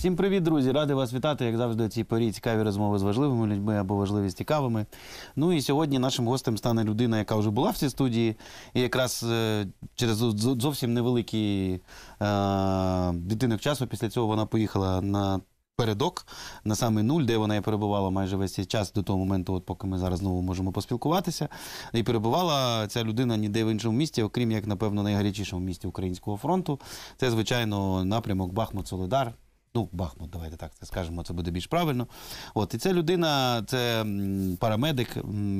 Всім привіт, друзі! Радий вас вітати, як завжди, у цій порі цікаві розмови з важливими людьми або важливі з цікавими. Ну і сьогодні нашим гостем стане людина, яка вже була в цій студії, і якраз е, через зовсім невеликий е дитинок часу після цього вона поїхала на. Передок на самий нуль, де вона і перебувала майже весь цей час до того моменту, от поки ми зараз знову можемо поспілкуватися. І перебувала ця людина ніде в іншому місті, окрім як, напевно, найгарячішому місті Українського фронту. Це, звичайно, напрямок Бахмут Солидар. Ну, Бахмут, давайте так це скажемо, це буде більш правильно. От і це людина, це парамедик,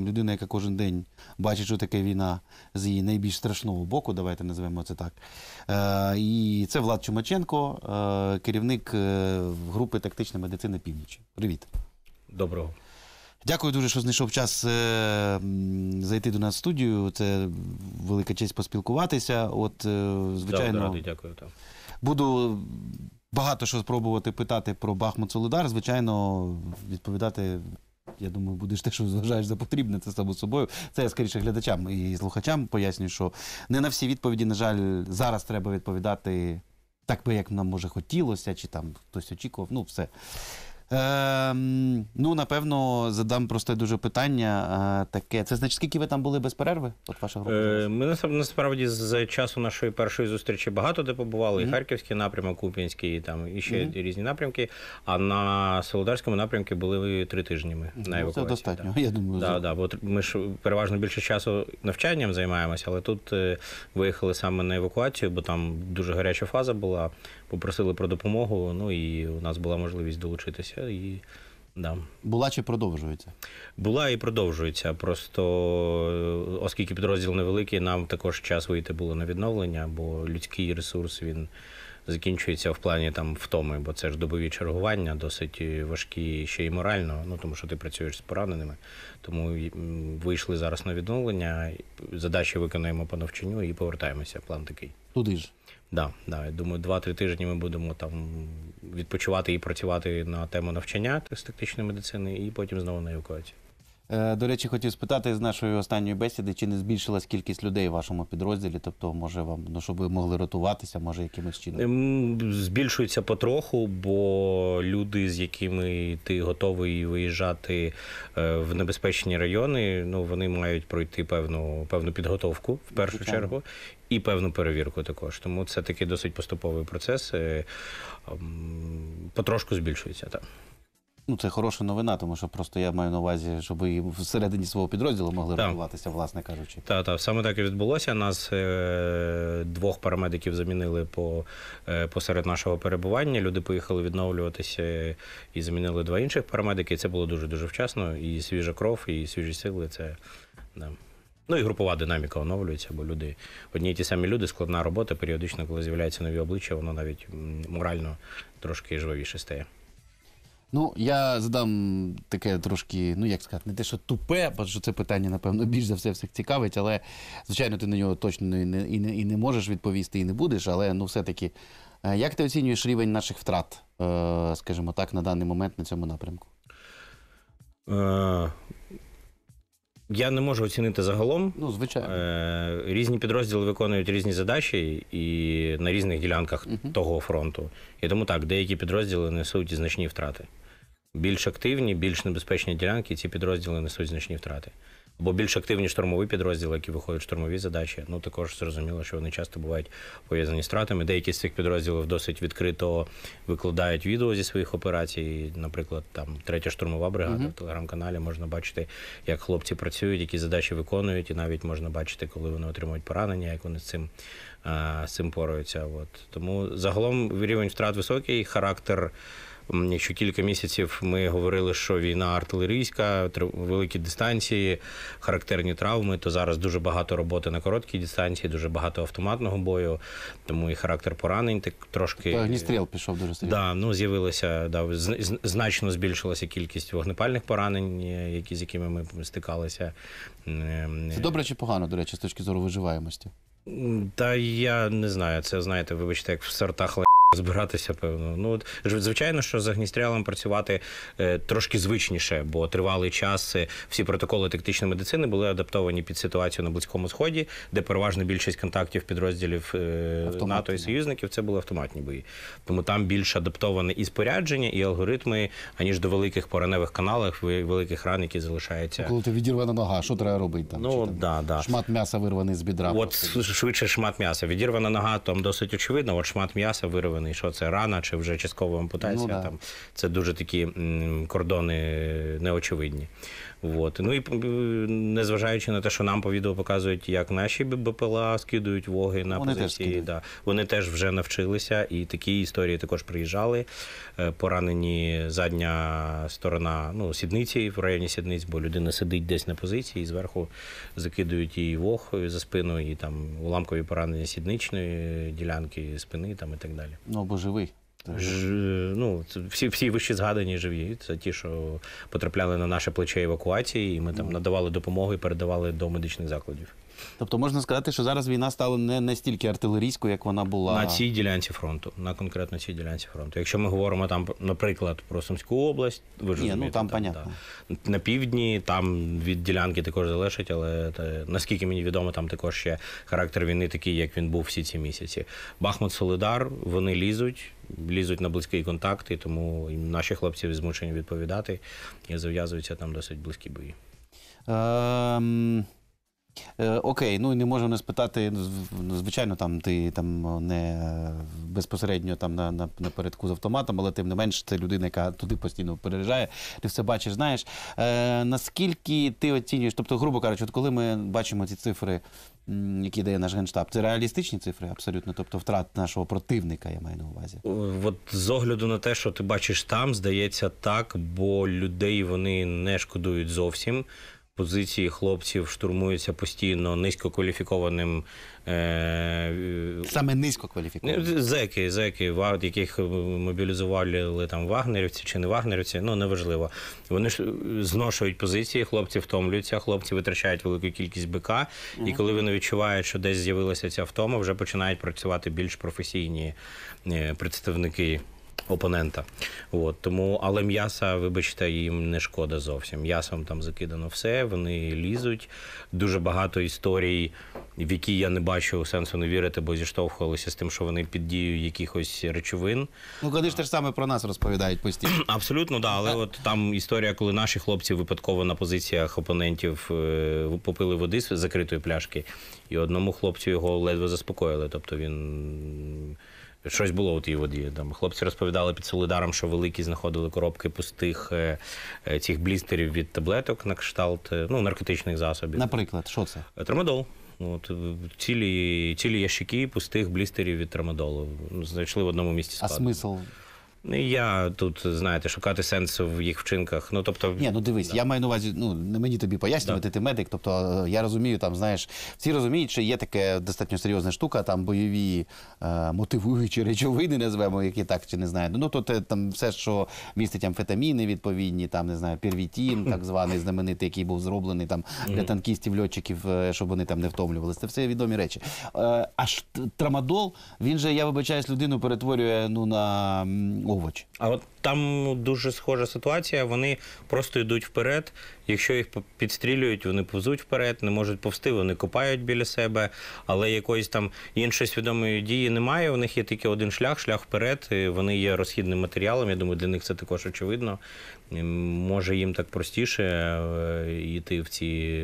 людина, яка кожен день бачить, що таке війна з її найбільш страшного боку, давайте називемо це так. Е, І це Влад Чумаченко, е, керівник е, групи тактичної медицини північі. Привіт. Доброго. Дякую дуже, що знайшов час е, зайти до нас в студію. Це велика честь поспілкуватися. От, е, звичайно, да, да, дякую. Так. Буду багато що спробувати питати про Бахмут Солидар. Звичайно, відповідати. Я думаю, будеш те, що вважаєш за потрібне, це само собою. Це я скоріше глядачам і слухачам пояснюю, що не на всі відповіді, на жаль, зараз треба відповідати так би, як нам може хотілося, чи там хтось очікував. Ну, все. Ем, ну, напевно, задам просте дуже питання. Е, таке. Це значить, скільки ви там були без перерви? От ваша група? Е, Ми на- насправді з часу нашої першої зустрічі багато де побували. І Мгм. Харківський напрямок, Куп'янський, там і ще різні напрямки. А на Солодарському напрямку були три тижні. Ми ну, на Це достатньо, я думаю. бо ми ж переважно більше часу навчанням займаємося, але тут е, виїхали саме на евакуацію, бо там дуже гаряча фаза була попросили про допомогу. Ну і у нас була можливість долучитися. І Да. Була чи продовжується? Була і продовжується. Просто е, оскільки підрозділ невеликий, нам також час вийти було на відновлення, бо людський ресурс він закінчується в плані там втоми, бо це ж добові чергування, досить е, важкі ще й морально. Ну тому що ти працюєш з пораненими. Тому вийшли зараз на відновлення, задачі виконуємо по навчанню і повертаємося. План такий. Туди ж. Да, да. Я думаю, 2-3 тижні ми будемо там відпочивати і працювати на тему навчання з тактичної медицини, і потім знову на евакуацію. Е, до речі, хотів спитати з нашої останньої бесіди, чи не збільшилась кількість людей в вашому підрозділі? Тобто, може вам ну щоб ви могли рятуватися, може якимось чином ем, збільшується потроху, бо люди, з якими ти готовий виїжджати е, в небезпечні райони, ну вони мають пройти певну певну підготовку в першу Звичайно. чергу. І певну перевірку також, тому це такий досить поступовий процес е, ем, потрошку збільшується так. Ну, це хороша новина, тому що просто я маю на увазі, щоб і всередині свого підрозділу могли Так. розвиватися, власне кажучи. Так, та саме так і відбулося. Нас е, двох парамедиків замінили по, е, посеред нашого перебування. Люди поїхали відновлюватися і замінили два інших парамедики. це було дуже дуже вчасно. І свіжа кров, і свіжі сили. Це да. ну і групова динаміка оновлюється, бо люди одні і ті самі люди, складна робота. Періодично, коли з'являються нові обличчя, воно навіть морально трошки живовіше стає. Ну, я задам таке трошки, ну як сказати, не те, що тупе, бо що це питання, напевно, більш за все всіх цікавить, але, звичайно, ти на нього точно і не, і не, і не можеш відповісти, і не будеш, але ну все-таки, е, як ти оцінюєш рівень наших втрат, е, скажімо так, на даний момент на цьому напрямку? Е, я не можу оцінити загалом. Ну, звичайно. Е, різні підрозділи виконують різні задачі і на різних ділянках угу. того фронту. І тому так, деякі підрозділи несуть значні втрати. Більш активні, більш небезпечні ділянки ці підрозділи несуть значні втрати або більш активні штурмові підрозділи, які виходять в штурмові задачі. Ну також зрозуміло, що вони часто бувають пов'язані з тратами. Деякі з цих підрозділів досить відкрито викладають відео зі своїх операцій. Наприклад, там третя штурмова бригада uh в телеграм-каналі можна бачити, як хлопці працюють, які задачі виконують, і навіть можна бачити, коли вони отримують поранення, як вони з цим е, з цим пораються. От тому загалом рівень втрат високий, характер. Що кілька місяців ми говорили, що війна артилерійська, великі дистанції, характерні травми. То зараз дуже багато роботи на короткій дистанції, дуже багато автоматного бою, тому і характер поранень так трошки Гністріл пішов дуже серйозно. Да, ну з'явилося да значно збільшилася кількість вогнепальних поранень, які з якими ми стикалися. Е, це добре чи погано, до речі, з точки зору виживаємості? Та я не знаю. Це знаєте, вибачте, як в сортах збиратися, певно. Ну от звичайно, що за Гністрялом працювати е, трошки звичніше, бо тривалий час е, всі протоколи тактичної медицини були адаптовані під ситуацію на близькому сході, де переважна більшість контактів підрозділів е, НАТО і союзників це були автоматні бої. Тому там більш адаптоване і спорядження, і алгоритми, аніж до великих пораневих каналів, великих ран, які залишаються. коли ти відірвана нога, що треба робити? Там ну там, да, да. шмат м'яса вирваний з бідра. От швидше шмат м'яса. Відірвана нога там досить очевидно. От шмат м'яса вирваний виявлений, що це рана чи вже часткова ампутація. Ну, да. Там це дуже такі кордони неочевидні. Вот Ну і е, незважаючи на те, що нам по відео показують, як наші БПЛА скидують воги на вони позиції. Теж да. Вони теж вже навчилися, і такі історії також приїжджали. Е, поранені задня сторона ну, сідниці в районі сідниць, бо людина сидить десь на позиції, і зверху закидують її вог за спину, і там уламкові поранення сідничної ділянки, спини там і так далі. Ну або живий. Ж, ну, це Всі всі вищі згадані живі. Це ті, що потрапляли на наше плече евакуації, і ми там ну. надавали допомогу і передавали до медичних закладів. Тобто можна сказати, що зараз війна стала не настільки артилерійською, як вона була на цій ділянці фронту, на конкретно цій ділянці фронту. Якщо ми говоримо там, наприклад, про Сумську область, ви ж Ні, ну там, там понятно. Да. на півдні, там від ділянки також залежить, але та, наскільки мені відомо, там також ще характер війни такий, як він був всі ці місяці. Бахмут Солидар, вони лізуть, лізуть на близький контакт, і тому наші хлопці змушені відповідати і зав'язуються там досить близькі бої. Ем, Е, окей, ну і не можу не спитати. Ну, ну, звичайно, там ти там не безпосередньо там на на, на передку з автоматом, але тим не менш, це людина, яка туди постійно переїжджає, ти все бачиш, знаєш. Е, Наскільки ти оцінюєш? Тобто, грубо кажучи, от коли ми бачимо ці цифри, які дає наш генштаб, це реалістичні цифри абсолютно, тобто втрат нашого противника, я маю на увазі. Е, от з огляду на те, що ти бачиш там, здається так, бо людей вони не шкодують зовсім. Позиції хлопців штурмуються постійно низькокваліфікованим е, саме низькокваліфікованим. Ну, зеки, зеки, яких е, мобілізували там вагнерівці чи не вагнерівці, ну неважливо. Вони ж е, зношують позиції, хлопці втомлюються, хлопці витрачають велику кількість БК, і коли вони відчувають, що десь з'явилася ця втома, вже починають працювати більш професійні представники опонента. От, тому, Але м'яса, вибачте, їм не шкода зовсім. М'ясом там закидано все, вони лізуть. Дуже багато історій, в які я не бачу сенсу не вірити, бо зіштовхувалися з тим, що вони під дією якихось речовин. Ну, коли ж те ж саме про нас розповідають постійно. Абсолютно, да, але от там історія, коли наші хлопці випадково на позиціях опонентів е, попили води з закритої пляшки, і одному хлопцю його ледве заспокоїли. Тобто він. Щось було у тій воді. Там хлопці розповідали під солидаром, що великі знаходили коробки пустих е, е, цих блістерів від таблеток на кшталт е, ну, наркотичних засобів. Наприклад, що це? Трамадол. От, Цілі цілі ящики пустих блістерів від трамадолу. Знайшли в одному місці. Спад. А смисл? Я тут, знаєте, шукати сенсу в їх вчинках. Ну, тобто... Ні, ну дивись, да. я маю на увазі, ну не мені тобі пояснювати, да. ти медик. Тобто е, я розумію, там, знаєш, всі розуміють, що є таке достатньо серйозна штука, там бойові е, мотивуючі речовини, назвемо, які так чи не знаю. Ну, то те, там все, що містить амфетаміни відповідні, там не знаю, первітін, так званий знаменитий, який був зроблений там для танкістів, льотчиків, е, щоб вони там не втомлювалися. Це все відомі речі. Е, аж трамадол, він же, я вибачаюсь, людину перетворює ну, на овоч. А от там дуже схожа ситуація. Вони просто йдуть вперед. Якщо їх підстрілюють, вони повзуть вперед, не можуть повсти, вони копають біля себе, але якоїсь там іншої свідомої дії немає. У них є тільки один шлях, шлях вперед. І вони є розхідним матеріалом. Я думаю, для них це також очевидно. Може їм так простіше е, йти в ці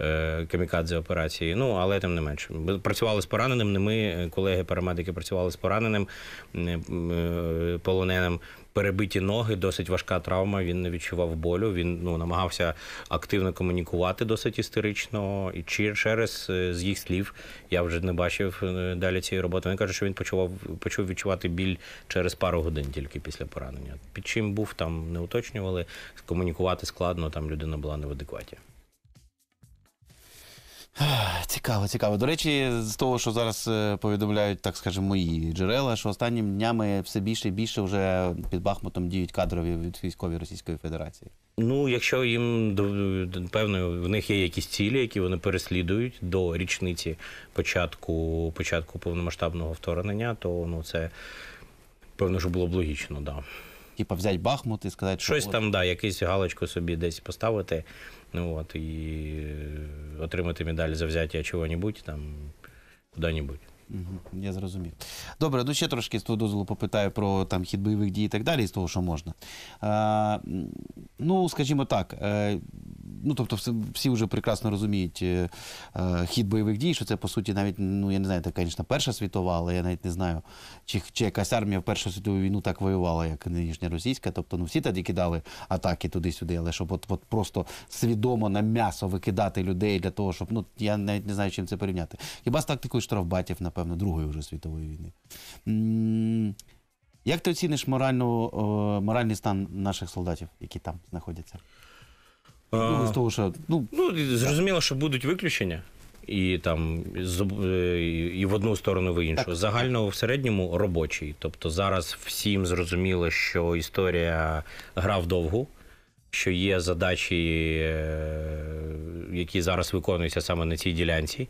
Е, камікадзе операції. Ну але тим не менше, працювали з пораненим. Не ми колеги, парамедики працювали з пораненим е, полоненим. Перебиті ноги, досить важка травма. Він не відчував болю. Він ну намагався активно комунікувати досить істерично. І через е, з їх слів я вже не бачив далі цієї роботи. Він каже, що він почував почув відчувати біль через пару годин тільки після поранення. Під чим був там не уточнювали. Комунікувати складно там людина була не в адекваті. Цікаво, цікаво. До речі, з того, що зараз е, повідомляють, так скажемо, мої джерела, що останніми днями все більше і більше вже під Бахмутом діють кадрові від військові Російської Федерації. Ну, якщо їм певно, в них є якісь цілі, які вони переслідують до річниці початку початку повномасштабного вторгнення, то ну це певно, що було б логічно, да типа, взяти Бахмут і сказати, що. Щось от... там, да, якийсь галочку собі десь поставити Ну от, і е, отримати медаль за взяття чого-небудь там куди-небудь. Я зрозумів. Добре, ну ще трошки з того дозволу попитаю про там хід бойових дій і так далі, з того, що можна. Е, ну, скажімо так, е, ну тобто, всі, вже прекрасно розуміють е, е, хід бойових дій, що це по суті навіть, ну я не знаю, така звісно, Перша світова, але я навіть не знаю, чи чи якась армія в Першу світову війну так воювала, як нинішня російська. Тобто, ну всі тоді кидали атаки туди-сюди, але щоб от, от просто свідомо на м'ясо викидати людей для того, щоб ну я навіть не знаю, чим це порівняти. Хіба з тактикою штрафбатів, наприклад напевно, Другої вже світової війни. Як ти оціниш моральну, моральний стан наших солдатів, які там знаходяться? Ну, з того, що, ну, ну, Зрозуміло, що будуть виключення. І там е, і в одну сторону в іншу. Загально в середньому робочий. Тобто зараз всім зрозуміло, що історія гра вдовгу, що є задачі, е, які зараз виконуються саме на цій ділянці.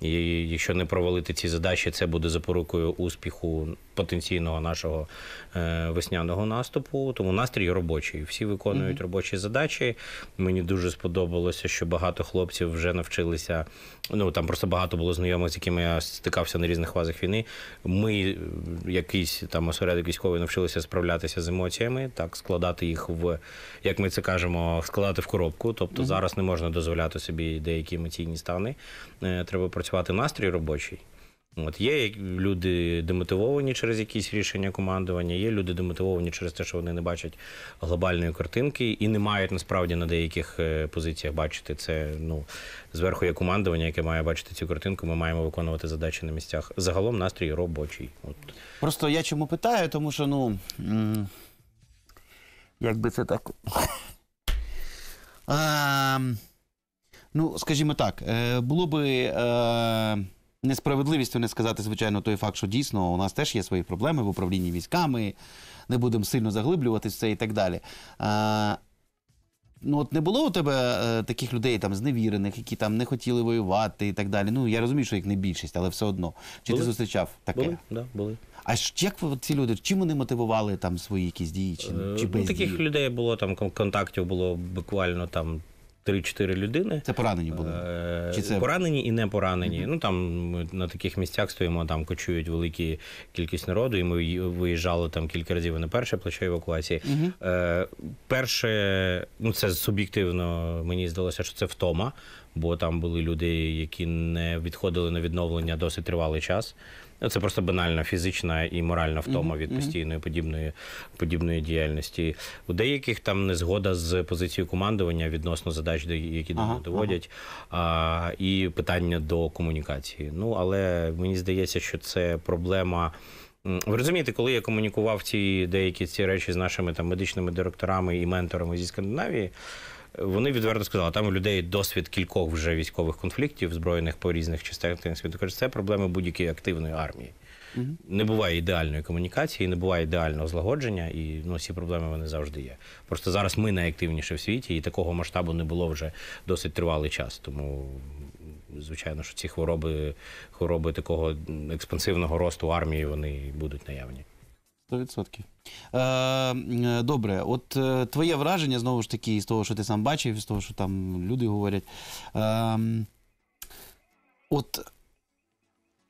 І якщо не провалити ці задачі, це буде запорукою успіху потенційного нашого е, весняного наступу. Тому настрій робочий. Всі виконують mm -hmm. робочі задачі. Мені дуже сподобалося, що багато хлопців вже навчилися. Ну там просто багато було знайомих, з якими я стикався на різних фазах війни. Ми е, якийсь там осередок військовий навчилися справлятися з емоціями, так складати їх в як ми це кажемо, складати в коробку. Тобто mm -hmm. зараз не можна дозволяти собі деякі емоційні стани. Е, треба працювати настрій робочий. От Є люди демотивовані через якісь рішення командування, є люди демотивовані через те, що вони не бачать глобальної картинки і не мають насправді на деяких е, позиціях бачити це. Ну зверху є командування, яке має бачити цю картинку. Ми маємо виконувати задачі на місцях. Загалом настрій робочий. От просто я чому питаю, тому що ну якби це так. Ну, скажімо так, е, було би е, несправедливістю не сказати, звичайно, той факт, що дійсно у нас теж є свої проблеми в управлінні військами, не будемо сильно заглиблюватися в це і так далі. ну, от не було у тебе е, таких людей там зневірених, які там не хотіли воювати і так далі. Ну, я розумію, що їх не більшість, але все одно. Чи були? ти зустрічав таке? Були, да, були. А як ці люди чим вони мотивували там свої якісь дії чи, е, чи без ну, таких дії? людей було там контактів було буквально там 3-4 людини. Це поранені були? Е, Чи це... Поранені і не поранені. Mm -hmm. Ну там ми на таких місцях стоїмо, там кочують великі кількість народу, і ми виїжджали там кілька разів на перше плечо евакуації. Mm -hmm. Перше, ну це суб'єктивно, мені здалося, що це втома, бо там були люди, які не відходили на відновлення досить тривалий час. Ну, це просто банальна фізична і моральна втома від постійної подібної подібної діяльності. У деяких там незгода з позицією командування відносно задач, які до ага, доводять, ага. і питання до комунікації. Ну але мені здається, що це проблема. Ви розумієте, коли я комунікував ці деякі ці речі з нашими там медичними директорами і менторами зі Скандинавії. Вони відверто сказали, там у людей досвід кількох вже військових конфліктів, збройних по різних частинах світу. Каже, це проблеми будь-якої активної армії. Угу. Не буває ідеальної комунікації, не буває ідеального злагодження, і ну, ці проблеми вони завжди є. Просто зараз ми найактивніше в світі, і такого масштабу не було вже досить тривалий час. Тому, звичайно, що ці хвороби, хвороби такого експансивного росту армії вони будуть наявні. 100%. Е, е, добре, от е, твоє враження знову ж таки, з того, що ти сам бачив, з того, що там люди говорять. От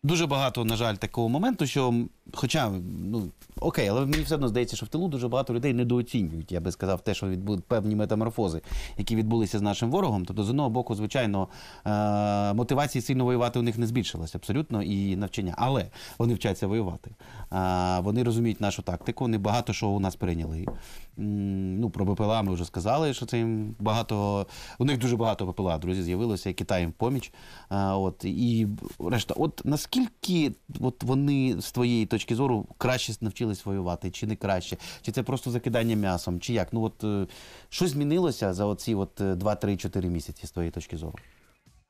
дуже багато, на жаль, такого моменту, що Хоча, ну окей, але мені все одно здається, що в тилу дуже багато людей недооцінюють, я би сказав, те, що відбули певні метаморфози, які відбулися з нашим ворогом. Тобто, з одного боку, звичайно, е, мотивації сильно воювати у них не збільшилось абсолютно і навчання. Але вони вчаться воювати. Е, вони розуміють нашу тактику, вони багато що у нас перейняли. Ну, Про БПЛА ми вже сказали, що це їм багато. У них дуже багато БПЛА, друзі, з'явилося, Китай їм поміч. Е, от, І решта, от наскільки от вони з твоєї точки точки зору краще навчились воювати, чи не краще, чи це просто закидання м'ясом, чи як? Ну от е, що змінилося за оці от 2-3-4 е, місяці з твоєї точки зору?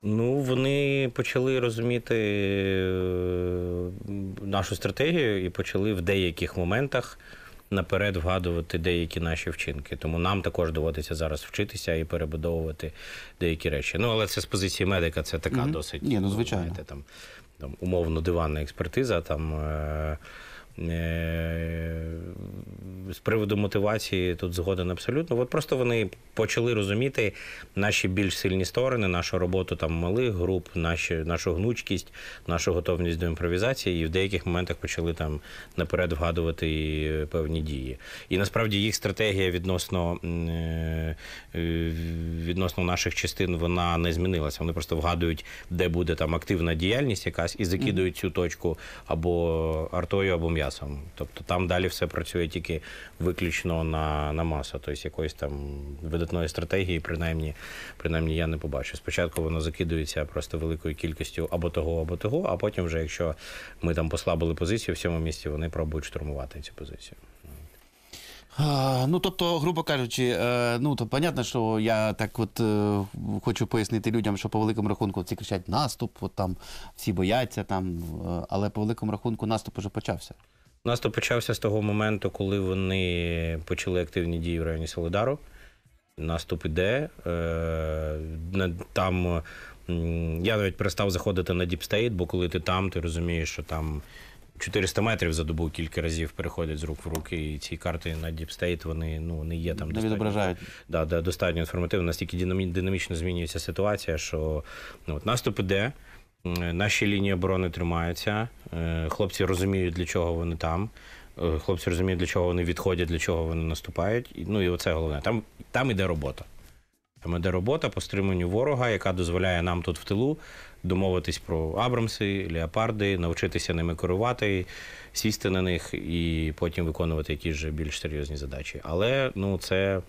Ну, вони почали розуміти е, нашу стратегію і почали в деяких моментах наперед вгадувати деякі наші вчинки. Тому нам також доводиться зараз вчитися і перебудовувати деякі речі. Ну, але це з позиції медика, це така угу. досить Ні, ну, ну, звичайно. Знаєте, там там умовно диванна експертиза, там е, Е, з приводу мотивації тут згоден абсолютно. От просто вони почали розуміти наші більш сильні сторони, нашу роботу там малих груп, наші, нашу гнучкість, нашу готовність до імпровізації, і в деяких моментах почали там наперед вгадувати е, певні дії. І насправді їх стратегія відносно е, відносно наших частин вона не змінилася. Вони просто вгадують, де буде там активна діяльність якась, і закидують цю точку або артою, або м'ясом м'ясом. Тобто там далі все працює тільки виключно на на масу. Тобто якоїсь там видатної стратегії, принаймні, принаймні я не побачу. Спочатку воно закидується просто великою кількістю або того, або того, а потім, вже, якщо ми там послабили позицію в цьому місці, вони пробують штурмувати цю позицію. Ну, тобто, грубо кажучи, е, ну то понятно, що я так от е, хочу пояснити людям, що по великому рахунку ці кричать наступ, от там всі бояться там, е, але по великому рахунку наступ уже почався. Наступ почався з того моменту, коли вони почали активні дії в районі Солидару. Наступ іде. Е, там я навіть перестав заходити на діпстейт, бо коли ти там, ти розумієш, що там 400 метрів за добу кілька разів переходять з рук в руки, і ці карти на діпстейт вони ну не є там не достатньо, відображають. Да, да, достатньо інформативно. Настільки динамічно змінюється ситуація, що ну, от наступ іде. Е, наші лінії оборони тримаються. Е, хлопці розуміють, для чого вони там. Е, хлопці розуміють, для чого вони відходять, для чого вони наступають. Ну і оце головне. Там там іде робота. Там іде робота по стриманню ворога, яка дозволяє нам тут в тилу домовитись про Абрамси, Леопарди, навчитися ними керувати, сісти на них і потім виконувати якісь вже більш серйозні задачі. Але ну це,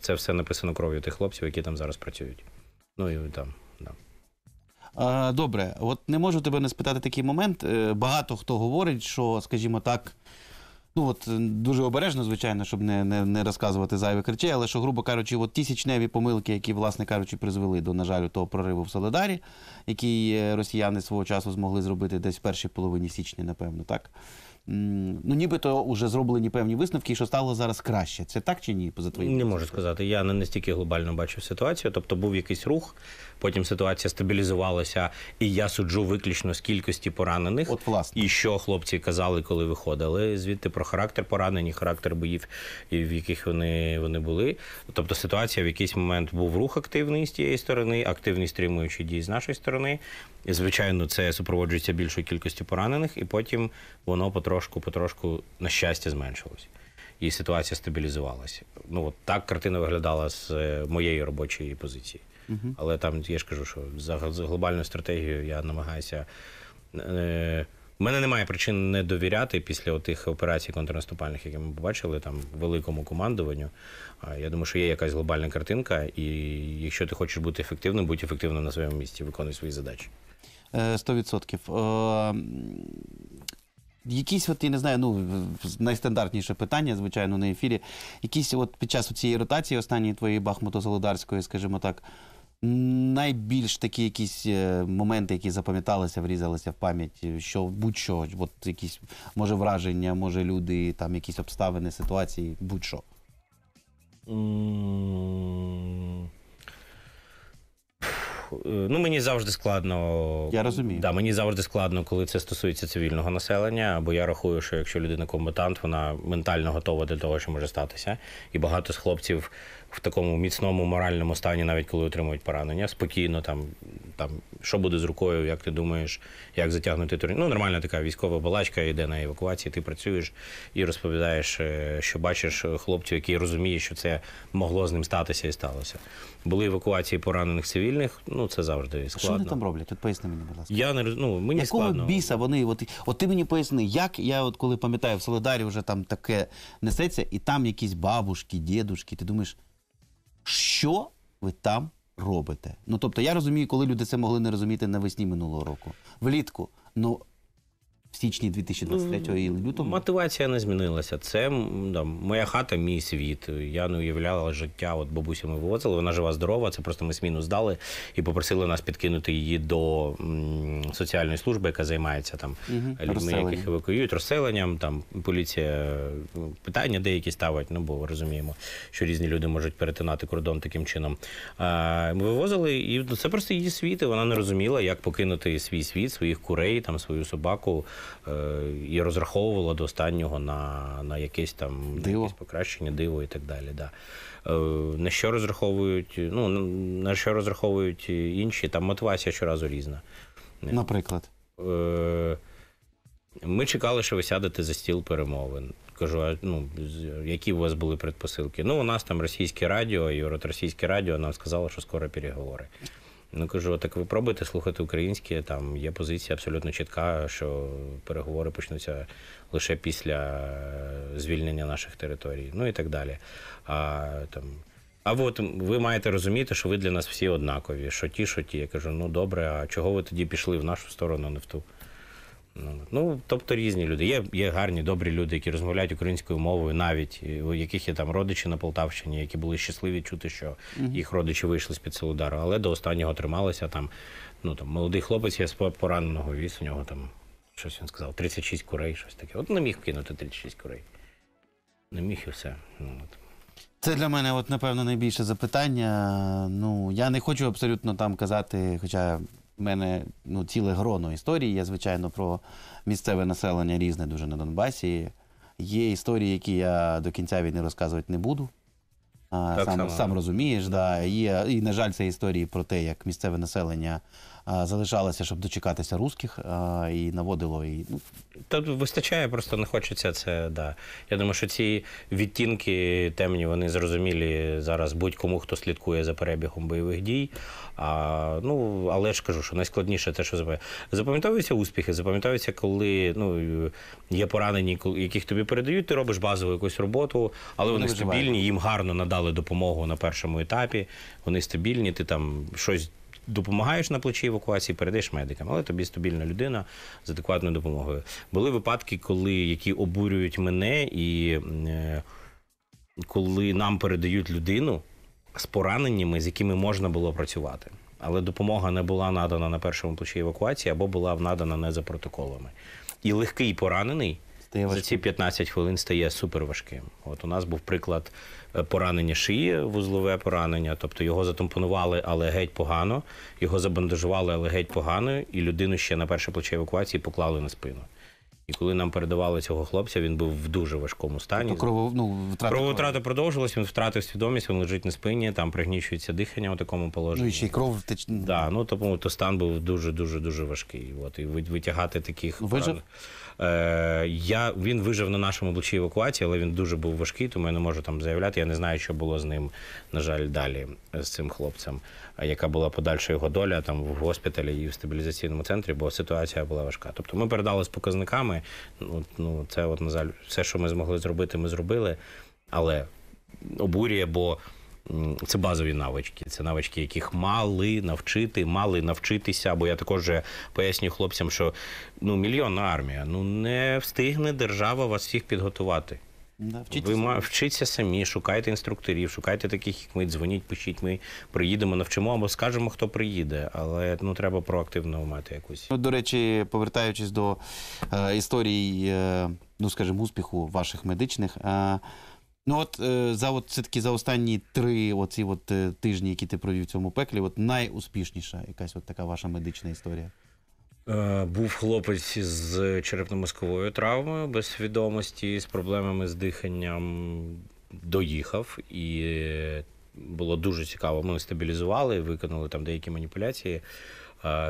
це все написано кров'ю тих хлопців, які там зараз працюють. Ну і там. Добре, от не можу тебе не спитати такий момент. Е, багато хто говорить, що, скажімо так, ну от дуже обережно, звичайно, щоб не не, не розказувати зайвих речей, але що, грубо кажучи, от ті січневі помилки, які, власне кажучи, призвели до, на жаль, того прориву в Солодарі, який е, росіяни свого часу змогли зробити десь в першій половині січня, напевно, так ну нібито вже зроблені певні висновки, що стало зараз краще. Це так чи ні? Поза твоїм не можу сказати. Я не настільки глобально бачив ситуацію. Тобто був якийсь рух, потім ситуація стабілізувалася, і я суджу виключно з кількості поранених. От власне. і що хлопці казали, коли виходили звідти про характер поранені, характер боїв, в яких вони, вони були. Тобто ситуація в якийсь момент був рух активний з тієї сторони, активні стримуючий дії з нашої сторони. І, звичайно, це супроводжується більшою кількістю поранених, і потім воно потрошку-потрошку, на щастя, зменшилось. І ситуація стабілізувалася. Ну от так картина виглядала з е, моєї робочої позиції. Угу. Але там я ж кажу, що за, за глобальну стратегію я намагаюся. Е, У мене немає причин не довіряти після тих операцій контрнаступальних, які ми побачили, там великому командуванню. Я думаю, що є якась глобальна картинка, і якщо ти хочеш бути ефективним, будь ефективним на своєму місці, виконуй свої задачі. 100%. Е, е, якісь, от, я не знаю, ну найстандартніше питання, звичайно, на ефірі. Якісь от під час цієї ротації, останньої твоєї бахмуто золодарської скажімо так, найбільш такі якісь е, моменти, які запам'яталися, врізалися в пам'ять, що будь-що, от якісь, може, враження, може, люди, там якісь обставини, ситуації, будь-що. Mm. Е, ну мені завжди складно. Я розумію. Да, Мені завжди складно, коли це стосується цивільного населення. Бо я рахую, що якщо людина комбатант, вона ментально готова до того, що може статися. І багато з хлопців в такому міцному моральному стані, навіть коли отримують поранення, спокійно там там що буде з рукою, як ти думаєш, як затягнути турнір. Ну, нормальна така військова балачка йде на евакуації, ти працюєш і розповідаєш, е, що бачиш е, хлопців, який розуміє, що це могло з ним статися і сталося. Були евакуації поранених цивільних, ну це завжди складно. Що вони там роблять? От поясни мені, будь ласка. Я не ну, мені Якого складно. біса вони, от, от ти мені поясни, як я, от коли пам'ятаю, в Солидарі вже там таке несеться, і там якісь бабушки, дідушки, ти думаєш, що ви там робите. Ну тобто, я розумію, коли люди це могли не розуміти навесні минулого року, влітку. Ну в січні 2023 і лютому? Мотивація не змінилася. Це да, моя хата, мій світ. Я не уявляла життя. От бабуся ми вивозили, вона жива здорова. Це просто ми зміну здали і попросили нас підкинути її до соціальної служби, яка займається там угу. людьми, яких евакуюють, розселенням. Там поліція ну, питання деякі ставить. Ну бо розуміємо, що різні люди можуть перетинати кордон таким чином. Ми вивозили і ну, це просто її світ. і Вона не розуміла, як покинути свій світ, своїх курей, там свою собаку. Е, і розраховувала до останнього на на якесь там диво. Якесь покращення, диво і так далі. Да. Е, на що розраховують, ну на що розраховують інші, там мотивація щоразу різна. Е, Наприклад. Ми чекали, що ви сядете за стіл перемовин. Кажу, а ну які у вас були предпосилки? Ну, у нас там російське радіо, і російське радіо нам сказало, що скоро переговори. Ну кажу, так ви пробуйте слухати українське. Там є позиція абсолютно чітка, що переговори почнуться лише після е, звільнення наших територій, ну і так далі. А там. А от ви маєте розуміти, що ви для нас всі однакові, що ті, що ті. Я кажу, ну добре, а чого ви тоді пішли в нашу сторону, а не в ту? Ну, ну, тобто різні люди. Є є гарні, добрі люди, які розмовляють українською мовою, навіть е, у яких є там родичі на Полтавщині, які були щасливі чути, що їх родичі вийшли з під сил удару, але до останнього трималися там. Ну там молодий хлопець, я з пораненого віз, у нього там щось він сказав, 36 курей, щось таке. От не міг кинути 36 курей. Не міг і все. Ну, от. Це для мене, от, напевно, найбільше запитання. Ну, я не хочу абсолютно там казати, хоча у мене ну, ціле гроно історій. Я, звичайно, про місцеве населення різне дуже на Донбасі. Є історії, які я до кінця війни розказувати не буду. А, Сам сам розумієш, да. Є, і, на жаль, це історії про те, як місцеве населення залишалося, щоб дочекатися русських і наводило і ну Та вистачає, просто не хочеться це. Да, я думаю, що ці відтінки темні вони зрозумілі зараз будь-кому, хто слідкує за перебігом бойових дій. А, Ну але ж кажу, що найскладніше те, що запам'ятовується. запам'ятовуються успіхи, запам'ятовуються, коли ну є поранені, яких тобі передають. Ти робиш базову якусь роботу, але вони, вони стабільні. Їм гарно надали допомогу на першому етапі. Вони стабільні. Ти там щось допомагаєш на плечі евакуації, передаєш медикам, але тобі стабільна людина з адекватною допомогою. Були випадки, коли які обурюють мене, і е, коли нам передають людину з пораненнями, з якими можна було працювати. Але допомога не була надана на першому плечі евакуації або була надана не за протоколами. І легкий поранений стає важким. За ці 15 хвилин стає суперважким. От у нас був приклад е, поранення шиї, вузлове поранення, тобто його затампонували, але геть погано, його забандажували, але геть погано, і людину ще на перше плече евакуації поклали на спину. І коли нам передавали цього хлопця, він був в дуже важкому стані. Тобто Крово, ну, втрата Крововтрата він втратив свідомість, він лежить на спині, там пригнічується дихання у такому положенні. Ну і ще й кров теч... Да, ну тому то стан був дуже дуже дуже важкий. От і витягати таких ну, ви Е, я, Він вижив на нашому обличчі евакуації, але він дуже був важкий, тому я не можу там заявляти. Я не знаю, що було з ним, на жаль, далі з цим хлопцем, яка була подальша його доля там в госпіталі і в стабілізаційному центрі, бо ситуація була важка. Тобто ми передали з показниками. Ну, ну Це, от, на жаль, все, що ми змогли зробити, ми зробили. Але обурює, бо це базові навички. Це навички, яких мали навчити, мали навчитися. Бо я також же пояснюю хлопцям, що ну мільйонна армія, ну не встигне держава вас всіх підготувати. Да, вчитися. Ви вчіться самі, шукайте інструкторів, шукайте таких, як ми дзвоніть, пишіть. Ми приїдемо, навчимо або скажемо, хто приїде. Але ну треба проактивно мати якусь. До речі, повертаючись до е, історії, е, ну скажімо, успіху ваших медичних. Е, Ну от е, за от все-таки за останні три оці от е, тижні, які ти провів в цьому пеклі, от найуспішніша якась от така ваша медична історія. Е, був хлопець з черепно-мозковою травмою без свідомості, з проблемами з диханням. Доїхав і було дуже цікаво. Ми стабілізували, виконали там деякі маніпуляції,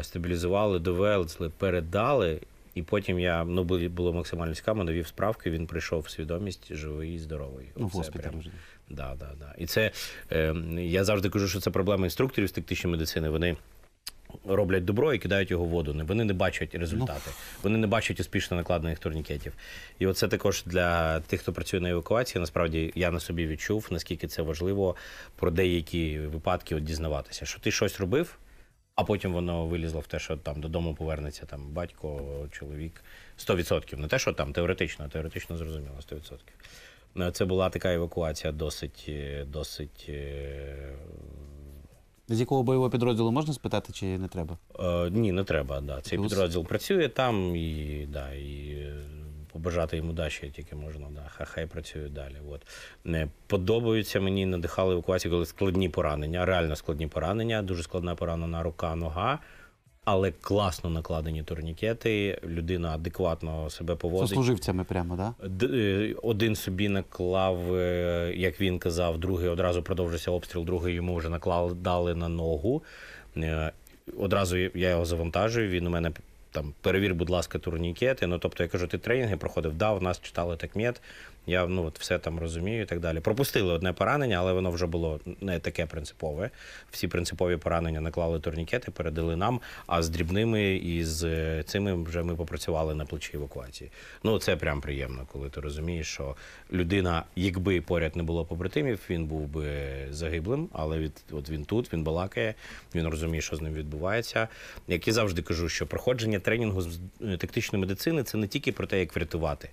стабілізували, довезли, передали. І потім я ну було максимально цікаво, навів справки. Він прийшов в свідомість живий і здоровий. Ну, госпіталі вже. Да, да, да. І це е, я завжди кажу, що це проблема інструкторів з тактичної медицини. Вони. Роблять добро і кидають його в воду. Вони не бачать результати, ну. вони не бачать успішно накладених турнікетів. І оце також для тих, хто працює на евакуації. Насправді я на собі відчув, наскільки це важливо про деякі випадки от дізнаватися, що ти щось робив а потім воно вилізло в те, що там додому повернеться там батько, чоловік 100%. Не те, що там теоретично, а теоретично зрозуміло, 100%. Ну, це була така евакуація досить. Е, досить. Е, З якого бойового підрозділу можна спитати, чи не треба? Е, Ні, не треба. Да. Цей підрозділ працює там і да, і е, побажати йому дачі, тільки можна. Да. Хай, хай працює далі. От. подобаються мені, надихали евакуації, коли складні поранення, реально складні поранення, дуже складна поранена рука, нога. Але класно накладені турнікети, людина адекватно себе поводить. служивцями прямо, да? Е, один собі наклав, е, як він казав, другий одразу продовжився обстріл, другий йому вже наклали дали на ногу. Е, одразу я його завантажую. Він у мене там перевір, будь ласка, турнікети. Ну тобто, я кажу, ти тренінги проходив, да, в нас читали так м'єт, я ну от все там розумію і так далі. Пропустили одне поранення, але воно вже було не таке принципове. Всі принципові поранення наклали турнікети, передали нам. А з дрібними і з е, цими вже ми попрацювали на плечі евакуації. Ну це прям приємно, коли ти розумієш, що людина, якби поряд не було побратимів, він був би загиблим, але від от він тут, він балакає, він розуміє, що з ним відбувається. Як і завжди кажу, що проходження тренінгу з е, тактичної медицини це не тільки про те, як врятувати,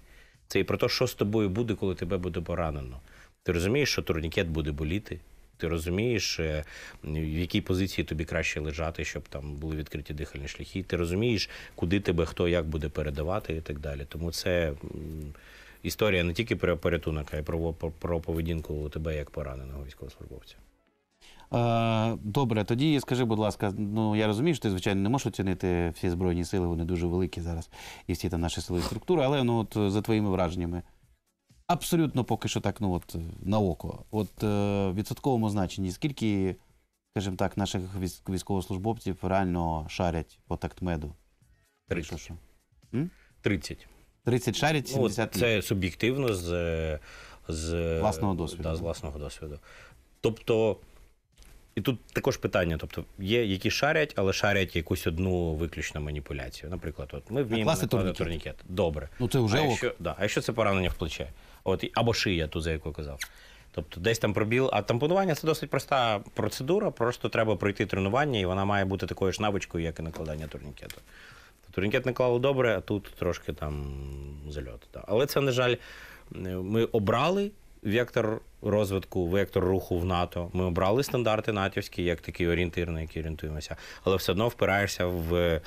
це і про те, що з тобою буде, коли тебе буде поранено. Ти розумієш, що турнікет буде боліти. Ти розумієш, е, в якій позиції тобі краще лежати, щоб там були відкриті дихальні шляхи. Ти розумієш, куди тебе хто як буде передавати і так далі. Тому це історія не тільки про порятунок, а й про, про поведінку тебе як пораненого військовослужбовця. Е, добре, тоді скажи, будь ласка, ну я розумію, що ти звичайно не можеш оцінити всі збройні сили, вони дуже великі зараз, і всі там наші сили структури, але ну от за твоїми враженнями. Абсолютно поки що так, ну от на око. От е, в відсотковому значенні, скільки, скажімо так, наших військовослужбовців реально шарять по тактмеду? 30. Що? 30. 30 шарять, 70 ну, Це суб'єктивно з з власного досвіду. Да, з власного досвіду. Тобто. І тут також питання: тобто є, які шарять, але шарять якусь одну виключно маніпуляцію. Наприклад, от ми вміємо турнікет. турнікет. Добре. Ну це вже а ок. якщо, да. а якщо це поранення в плече, от або шия, ту за яку казав. Тобто десь там пробіл, а тампонування це досить проста процедура. Просто треба пройти тренування, і вона має бути такою ж навичкою, як і накладання турнікету. Турнікет наклали добре, а тут трошки там зальот. Да. Але це, на жаль, ми обрали вектор розвитку, вектор руху в НАТО. Ми обрали стандарти натівські, як такі орієнтири, на які орієнтуємося, але все одно впираєшся в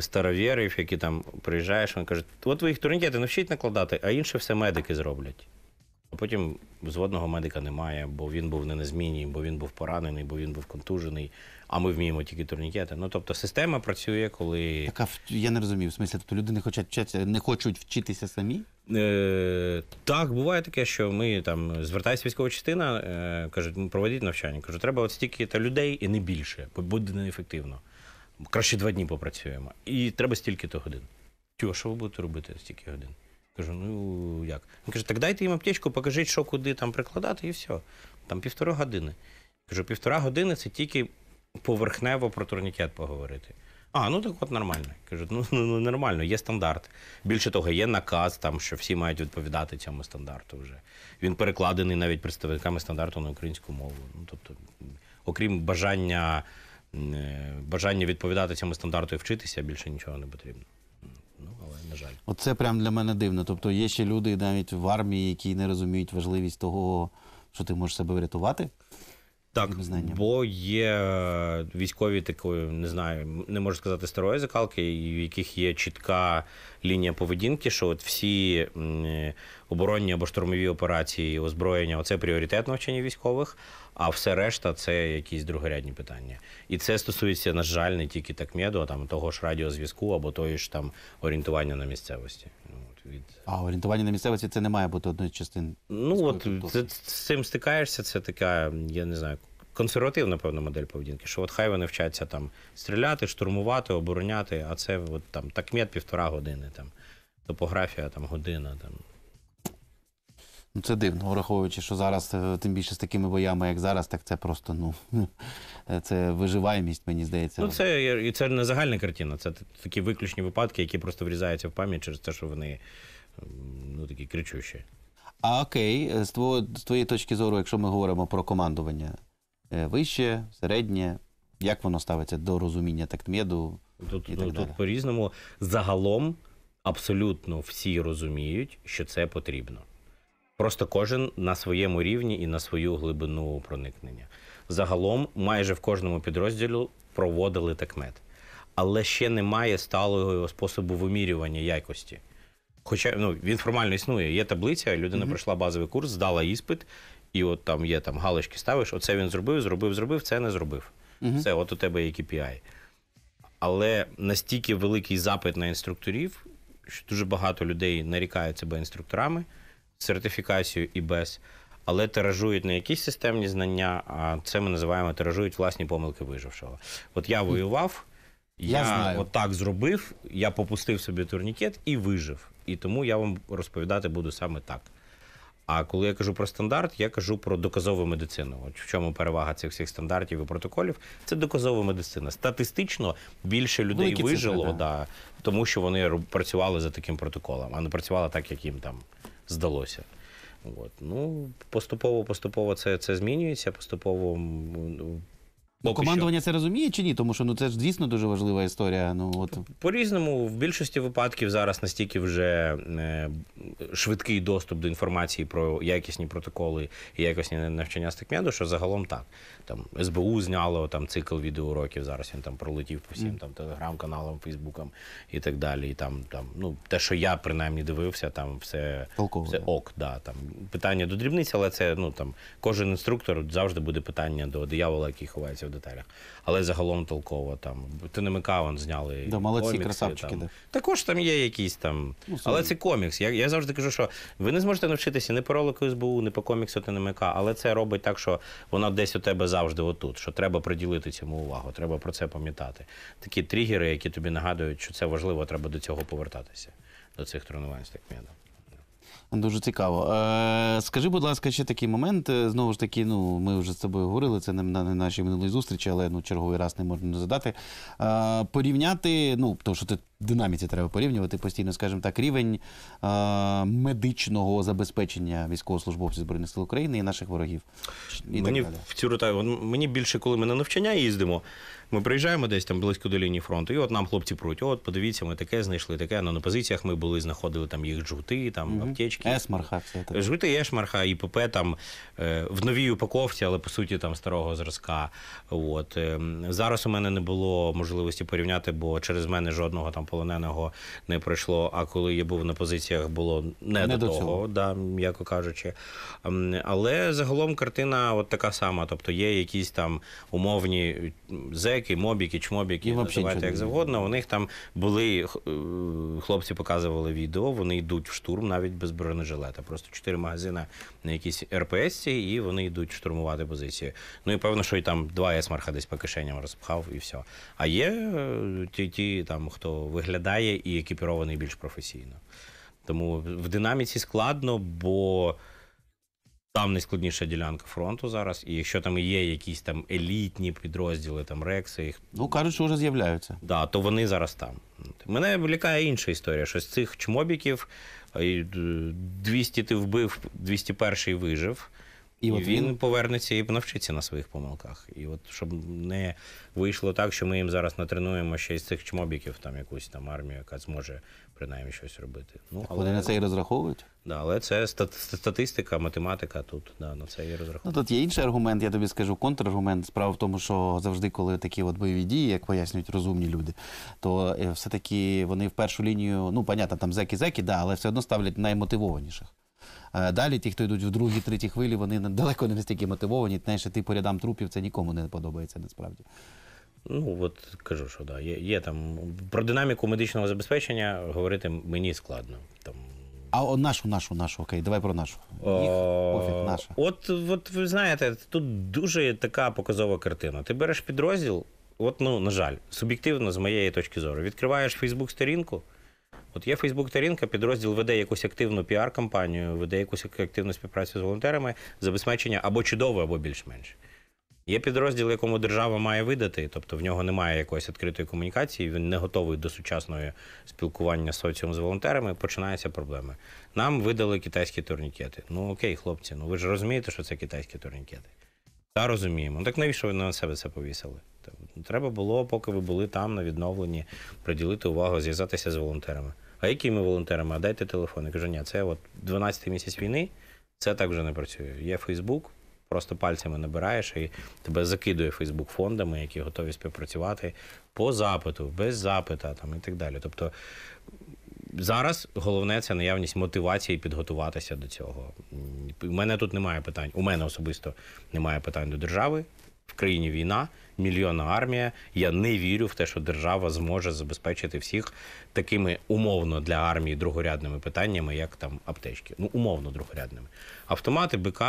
старовірів, які там приїжджаєш, вони кажуть, от ви їх турнікети навчіть накладати, а інше все медики зроблять. Потім зводного медика немає, бо він був не на зміні, бо він був поранений, бо він був контужений. А ми вміємо тільки турнікети. Ну тобто система працює, коли така я не розумів. В смислі, тобто люди не хочуть вчитися, не хочуть вчитися самі. Е, Так, буває таке, що ми там звертається військова частина, е, кажуть, «Ну, проводіть навчання. Кажу, треба от стільки та людей і не більше, бо буде неефективно. Краще два дні попрацюємо. І треба стільки-то годин. Тю, що ви будете робити стільки годин? Кажу, ну як? Він каже, так дайте їм аптечку, покажіть, що куди там прикладати, і все. Там півтори години. Кажу, півтора години це тільки поверхнево про турнікет поговорити. А, ну так от нормально. Кажу, «Ну, ну, ну нормально, є стандарт. Більше того, є наказ, там, що всі мають відповідати цьому стандарту вже. Він перекладений навіть представниками стандарту на українську мову. Ну, Тобто, окрім бажання е, бажання відповідати цьому стандарту і вчитися, більше нічого не потрібно на жаль. Оце прям для мене дивно. Тобто є ще люди навіть в армії, які не розуміють важливість того, що ти можеш себе врятувати. Так, знання, бо є е, військові такої, не знаю, не можу сказати старої закалки, в яких є чітка лінія поведінки, що от всі оборонні або штурмові операції, озброєння оце пріоритет навчання військових, а все решта це якісь другорядні питання. І це стосується, на жаль, не тільки так меду, а там того ж радіозв'язку або того, ж там орієнтування на місцевості від. А орієнтування на місцевості це не має бути одної частини. Ну от ти з цим стикаєшся, це така, я не знаю, консервативна певна модель поведінки, що от хай вони вчаться там стріляти, штурмувати, обороняти, а це от там так такмет півтора години, там топографія там година. там. Ну, Це дивно, враховуючи, що зараз, е, тим більше з такими боями, як зараз, так це просто ну це виживаємість, мені здається. Ну це і це не загальна картина. Це такі виключні випадки, які просто врізаються в пам'ять через те, що вони ну такі кричущі. А окей, е, з твого з твоєї точки зору, якщо ми говоримо про командування е, вище, середнє, як воно ставиться до розуміння тактмеду? Тут і ну, так тут, тут по різному загалом абсолютно всі розуміють, що це потрібно. Просто кожен на своєму рівні і на свою глибину проникнення. Загалом, майже в кожному підрозділі проводили такмет. Але ще немає сталого способу вимірювання якості. Хоча ну, він формально існує. Є таблиця, людина mm -hmm. пройшла базовий курс, здала іспит, і от там є там галочки ставиш, оце він зробив, зробив, зробив, це не зробив. Mm -hmm. Все, от у тебе є KPI. Але настільки великий запит на інструкторів, що дуже багато людей нарікають себе інструкторами сертифікацію і без. Але тиражують не якісь системні знання, а це ми називаємо тиражують власні помилки вижившого. От я воював, я, я отак зробив, я попустив собі турнікет і вижив. І тому я вам розповідати буду саме так. А коли я кажу про стандарт, я кажу про доказову медицину. От в чому перевага цих всіх стандартів і протоколів? Це доказова медицина. Статистично більше людей Великі вижило, цифри, да. да, тому що вони працювали за таким протоколом, а не працювали так, як їм там здалося. От. Ну, Поступово-поступово це це змінюється, поступово Поки Командування що. це розуміє чи ні? Тому що ну це ж дійсно дуже важлива історія. Ну от по різному, в більшості випадків зараз настільки вже е, швидкий доступ до інформації про якісні протоколи і якісні навчання з що загалом так. Там СБУ зняло там цикл відеоуроків. Зараз він там пролетів по всім mm. там телеграм-каналам, Фейсбукам і так далі. І там там ну те, що я принаймні дивився, там все Толково, все ок. Да, там питання до дрібниць, але це ну там кожен інструктор завжди буде питання до диявола, який ховається деталях. Але загалом толково там. Тенемикаван зняли. Да, молодці, комікси, красавчики, там. Да. Також там є якісь там. Ну, але це комікс. Я я завжди кажу, що ви не зможете навчитися не по ролику СБУ, не по коміксу Тенемика, але це робить так, що вона десь у тебе завжди отут. Що треба приділити цьому увагу, треба про це пам'ятати. Такі тригери, які тобі нагадують, що це важливо, треба до цього повертатися, до цих тренувань з такмедом. Дуже цікаво. Е, Скажи, будь ласка, ще такий момент. Е, знову ж таки, ну ми вже з тобою говорили, це не на нашій минулій зустрічі, але ну черговий раз не можна не задати. Е, порівняти, ну, то, що ти динаміці треба порівнювати постійно, скажімо так, рівень е, медичного забезпечення військовослужбовців збройних сил України і наших ворогів. І мені так далі. в цю ротаю, мені більше, коли ми на навчання їздимо. Ми приїжджаємо десь там близько до лінії фронту, і от нам хлопці пруть. От, подивіться, ми таке знайшли, таке. Ну, на позиціях ми були, знаходили там їх джути, там угу. аптечки. Есмарха, це так. Жути, Есмарха, ІПП там е, в новій упаковці, але по суті там старого зразка. От ем, зараз у мене не було можливості порівняти, бо через мене жодного там полоненого не пройшло. А коли я був на позиціях, було не, не до, до того, да, м'яко кажучи. Ем, але загалом картина от така сама. Тобто є якісь там умовні зеки, мобіки, чмобіки, ну, називайте як завгодно. У них там були е, хлопці показували відео, вони йдуть в штурм навіть без бронежилета. Просто чотири магазини на якісь РПС, і вони йдуть штурмувати позиції. Ну і певно, що й там два есмарха десь по кишеням розпхав, і все. А є е, ті, ті там, хто виглядає і екіпірований більш професійно. Тому в динаміці складно, бо. Там найскладніша ділянка фронту зараз, і якщо там є якісь там елітні підрозділи, там рекси, їх ну кажуть, що вже з'являються. Да, то вони зараз там. Мене лякає інша історія, що з цих чмобіків 200 е, ти вбив, 201-й вижив. І, і от він, він повернеться і навчиться на своїх помилках. І от щоб не вийшло так, що ми їм зараз натренуємо ще із цих чмобіків там якусь там армію, яка зможе принаймні щось робити. Ну так але вони на це і розраховують. Да, але це статистика, математика тут да, на це і розраховують. Ну, Тут є інший аргумент, я тобі скажу контраргумент. Справа в тому, що завжди, коли такі от бойові дії, як пояснюють розумні люди, то е, все таки вони в першу лінію, ну понятно, там зеки-зеки, да, але все одно ставлять наймотивованіших. Е, далі ті, хто йдуть в другі, треті хвилі, вони далеко не настільки мотивовані, те, що ти по рядам трупів, це нікому не подобається насправді. Ну от кажу, що да, є, є там про динаміку медичного забезпечення говорити мені складно. Там а о, нашу, нашу, нашу, окей, давай про нашу. Їх, О, пофіг, наша. От, от ви знаєте, тут дуже така показова картина. Ти береш підрозділ, от, ну, на жаль, суб'єктивно, з моєї точки зору, відкриваєш Фейсбук-сторінку. От є Фейсбук-сторінка, підрозділ веде якусь активну піар-кампанію, веде якусь активну співпрацю з волонтерами, забезпечення або чудове, або більш-менш. Є підрозділ, якому держава має видати, тобто в нього немає якоїсь відкритої комунікації, він не готовий до сучасного спілкування з соціум з волонтерами. Починаються проблеми. Нам видали китайські турнікети. Ну окей, хлопці, ну ви ж розумієте, що це китайські турнікети. Та розуміємо. Ну, так навіщо ви на себе це повісили? Треба було, поки ви були там на відновленні, приділити увагу, зв'язатися з волонтерами. А якими волонтерами? А дайте телефон. Я кажу, ні, це от 12 місяць війни, це так вже не працює. Є Фейсбук просто пальцями набираєш і тебе закидує Фейсбук фондами, які готові співпрацювати по запиту, без запита там і так далі. Тобто зараз головне це наявність мотивації підготуватися до цього. У мене тут немає питань. У мене особисто немає питань до держави. В країні війна мільйонна армія. Я не вірю в те, що держава зможе забезпечити всіх такими умовно для армії другорядними питаннями, як там аптечки. Ну, умовно другорядними. Автомати, БК,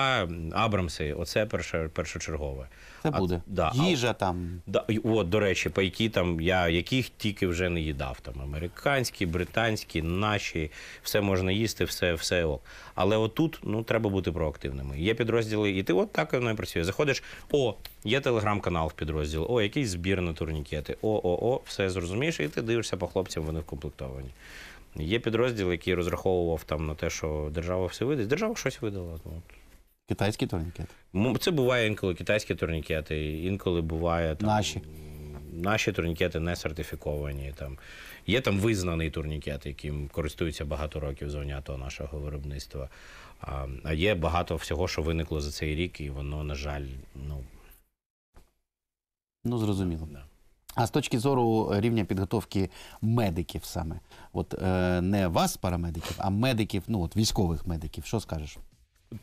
Абрамси оце перше, першочергове. Це буде а, да, їжа а, там. Да, От, до речі, пайки там, я яких тільки вже не їдав. Там американські, британські, наші, все можна їсти, все все ок. Але отут ну треба бути проактивними. Є підрозділи, і ти от так воно і працює. Заходиш, о, є телеграм-канал в підрозділі підрозділ, о, якийсь збір на турнікети, о-о-о, все зрозумієш, і ти дивишся по хлопцям, вони вкомплектовані. Є підрозділ, який розраховував там на те, що держава все видасть. Держава щось видала. Ну. Китайські турнікети? Це буває інколи китайські турнікети, інколи буває там, наші. Наші турнікети не сертифіковані. Там. Є там визнаний турнікет, яким користуються багато років зоні нашого виробництва. А є багато всього, що виникло за цей рік, і воно, на жаль, ну, Ну зрозуміло. А з точки зору е, рівня підготовки медиків саме, от е, не вас, парамедиків, а медиків, ну от військових медиків, що скажеш?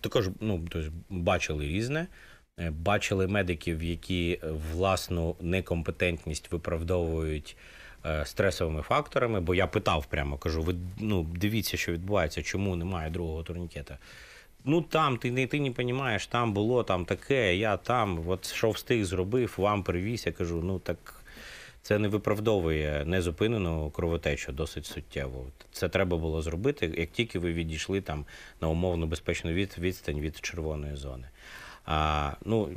Також ну тобто, бачили різне. Е, бачили медиків, які е, власну некомпетентність виправдовують е, стресовими факторами. Бо я питав прямо, кажу: ви ну дивіться, що відбувається, чому немає другого турнікета ну там ти не ти не розумієш, там було там таке, я там, от що встиг зробив, вам привіз. Я кажу, ну так. Це не виправдовує незупинену кровотечу досить суттєво. Це треба було зробити, як тільки ви відійшли там на умовно безпечну від, відстань від червоної зони. А, Ну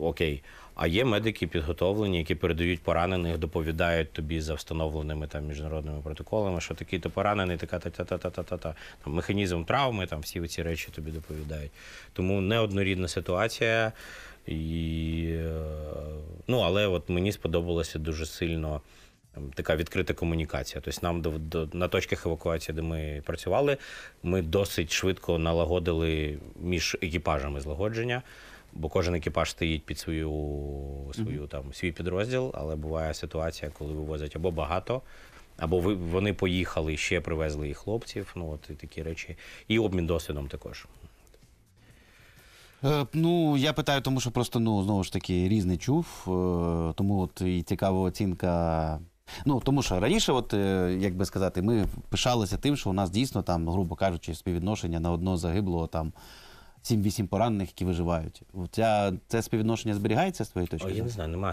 окей. А є медики підготовлені, які передають поранених, доповідають тобі за встановленими там міжнародними протоколами, що такий то поранений, така та-та-та-та-та-та. Там механізм травми, там всі ці речі тобі доповідають. Тому неоднорідна ситуація. І, е, Ну, але от мені сподобалася дуже сильно. Ем, така відкрита комунікація. Тобто нам до, до, на точках евакуації, де ми працювали, ми досить швидко налагодили між екіпажами злагодження бо кожен екіпаж стоїть під свою свою там свій підрозділ, але буває ситуація, коли вивозять або багато. Або вони поїхали ще привезли і хлопців. Ну от і такі речі, і обмін досвідом також. Е, ну, я питаю, тому що просто ну знову ж таки різний чув. Е, тому от і цікава оцінка. Ну тому що раніше, от е, як би сказати, ми пишалися тим, що у нас дійсно там, грубо кажучи, співвідношення на одного загиблого там 7-8 поранених, які виживають. Ця, це співвідношення зберігається з твоєї точки? зору? Я не знаю, нема,